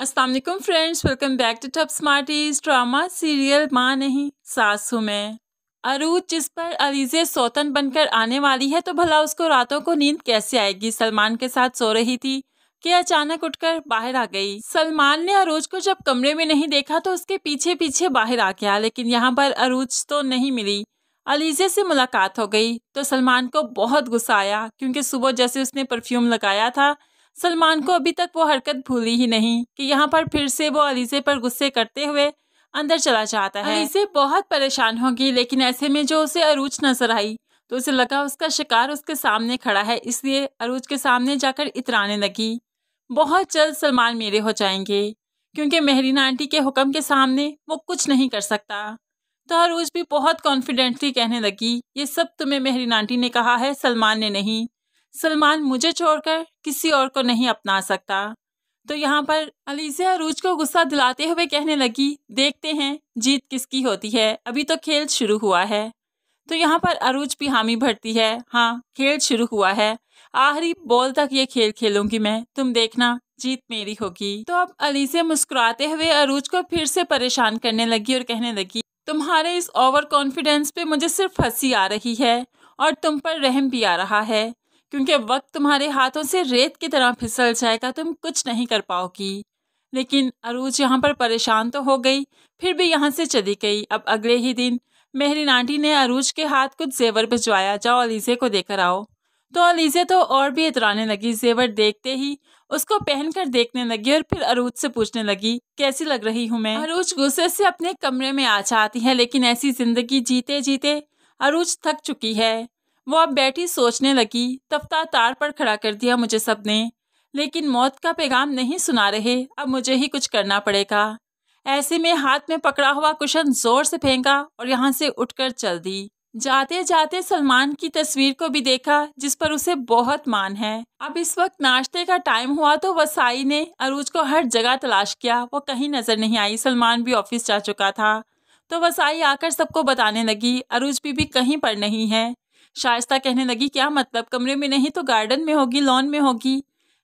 Aslam friends welcome back to Top Smarties drama serial माँ नहीं सासू में अरूज जिस पर अलीजे सौतन बनकर आने वाली है तो भला उसको रातों को नींद कैसे आएगी सलमान के साथ सो रही थी कि अचानक उठकर बाहर आ गई सलमान ने अरूज को जब कमरे में नहीं देखा तो उसके पीछे पीछे बाहर आ गया लेकिन यहाँ पर अरूज तो नहीं मिली अलीजे से मुलाकात हो गई तो सलमान को बहुत गुस्सा आया क्योंकि सुबह जैसे उसने परफ्यूम लगाया था सलमान को अभी तक वो हरकत भूली ही नहीं कि यहाँ पर फिर से वो अलीजे पर गुस्से करते हुए अंदर चला जाता है अलीजे बहुत परेशान होगी लेकिन ऐसे में जो उसे अरूज नजर आई तो उसे लगा उसका शिकार उसके सामने खड़ा है इसलिए अरूज के सामने जाकर इतराने लगी बहुत जल्द सलमान मेरे हो जाएंगे क्योंकि मेहरीना आंटी के हुक्म के सामने वो कुछ नहीं कर सकता तो अरूज भी बहुत कॉन्फिडेंटली कहने लगी ये सब तुम्हें मेहरीन आंटी ने कहा है सलमान ने नहीं सलमान मुझे छोड़कर किसी और को नहीं अपना सकता तो यहाँ पर अलीजिया अरूज को गुस्सा दिलाते हुए कहने लगी देखते हैं जीत किसकी होती है अभी तो खेल शुरू हुआ है तो यहाँ पर अरूज भी हामी भरती है हाँ खेल शुरू हुआ है आखिरी बॉल तक ये खेल खेलूंगी मैं तुम देखना जीत मेरी होगी तो अब अलीजिया मुस्कुराते हुए अरूज को फिर से परेशान करने लगी और कहने लगी तुम्हारे इस ओवर कॉन्फिडेंस पे मुझे सिर्फ हंसी आ रही है और तुम पर रहम भी आ रहा है क्योंकि वक्त तुम्हारे हाथों से रेत की तरह फिसल जाएगा तुम कुछ नहीं कर पाओगी लेकिन अरूज यहाँ पर परेशान तो हो गई फिर भी यहाँ से चली गई अब अगले ही दिन मेहरी नाटी ने अरूज के हाथ कुछ जेवर भिजवाया जाओ अलीजे को देकर आओ तो अलीजे तो और भी इतराने लगी जेवर देखते ही उसको पहनकर देखने लगी और फिर अरूज से पूछने लगी कैसी लग रही हूँ मैं अरूज गुस्से से अपने कमरे में आ जाती है लेकिन ऐसी जिंदगी जीते जीते अरूज थक चुकी है वो अब बैठी सोचने लगी तफ्ता तार पर खड़ा कर दिया मुझे सबने लेकिन मौत का पैगाम नहीं सुना रहे अब मुझे ही कुछ करना पड़ेगा ऐसे में हाथ में पकड़ा हुआ कुशन जोर से फेंका और यहाँ से उठकर चल दी जाते जाते सलमान की तस्वीर को भी देखा जिस पर उसे बहुत मान है अब इस वक्त नाश्ते का टाइम हुआ तो वसाई ने अरूज को हर जगह तलाश किया वो कहीं नजर नहीं आई सलमान भी ऑफिस जा चुका था तो वसाई आकर सबको बताने लगी अरूज भी, भी कहीं पर नहीं है शाइस्ता कहने लगी क्या मतलब कमरे में नहीं तो गार्डन में होगी लॉन में होगी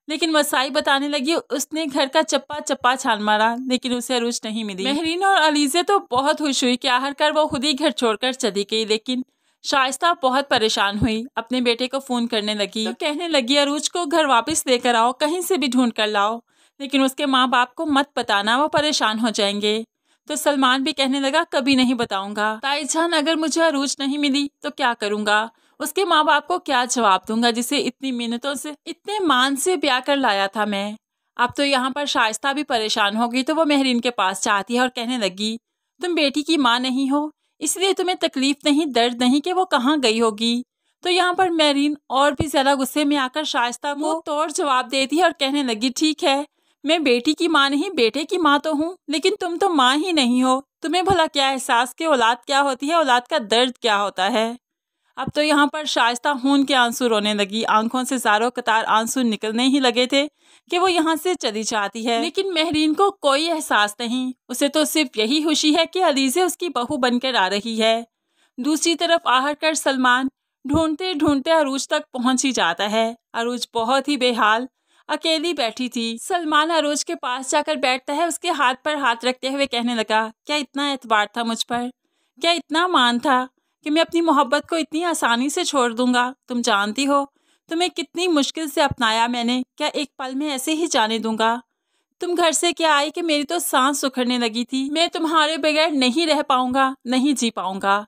लेकिन वसाई बताने लगी उसने घर का चप्पा चप्पा छान मारा लेकिन उसे अरूज नहीं मिली महरीन और अलीजे तो बहुत खुश हुई कि आहर कर वो खुद ही घर छोड़कर चली गई लेकिन शाइस्ता बहुत परेशान हुई अपने बेटे को फ़ोन करने लगी तो कहने लगी अरूज को घर वापस लेकर आओ कहीं से भी ढूंढ कर लाओ लेकिन उसके माँ बाप को मत बताना वो परेशान हो जाएंगे तो सलमान भी कहने लगा कभी नहीं बताऊंगा ताईजान अगर मुझे अरूज नहीं मिली तो क्या करूंगा उसके माँ बाप को क्या जवाब दूंगा जिसे इतनी मेहनतों से इतने मान से ब्याह कर लाया था मैं अब तो यहाँ पर शायस्ता भी परेशान हो गई तो वो मेहरीन के पास चाहती है और कहने लगी तुम बेटी की माँ नहीं हो इसलिए तुम्हें तकलीफ नहीं दर्द नहीं कि वो कहाँ गई होगी तो यहाँ पर मेहरीन और भी ज्यादा गुस्से में आकर शाइस्ता को तोड़ जवाब देती है और कहने लगी ठीक है मैं बेटी की माँ नहीं बेटे की माँ तो हूँ लेकिन तुम तो माँ ही नहीं हो तुम्हें भला क्या एहसास की औलाद क्या होती है औलाद का दर्द क्या होता है अब तो यहाँ पर शाइस्ता खून के आंसू रोने लगी आंखों से सारों कतार आंसू निकलने ही लगे थे कि वो यहाँ से चली जाती है लेकिन महरीन को कोई एहसास नहीं उसे तो सिर्फ यही खुशी है कि अलीजे उसकी बहू बनकर आ रही है दूसरी तरफ आहट कर सलमान ढूंढते ढूंढते अरूज तक पहुँच ही जाता है अरूज बहुत ही बेहाल अकेली बैठी थी सलमान अरोज के पास जाकर बैठता है उसके हाथ पर हाथ रखते हुए कहने लगा क्या इतना एतबार था मुझ पर क्या इतना मान था कि मैं अपनी मोहब्बत को इतनी आसानी से छोड़ दूंगा तुम जानती हो तुम्हें कितनी मुश्किल से अपनाया मैंने क्या एक पल में ऐसे ही जाने दूंगा तुम घर से क्या आई कि मेरी तो सांस सुखड़ने लगी थी मैं तुम्हारे बगैर नहीं रह पाऊंगा नहीं जी पाऊंगा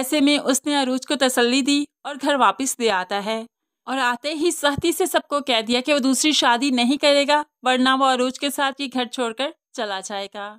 ऐसे में उसने अरूज को तसल्ली दी और घर वापस ले आता है और आते ही सख्ती से सबको कह दिया कि वो दूसरी शादी नहीं करेगा वरना वो अरूज के साथ ये घर छोड़कर चला जाएगा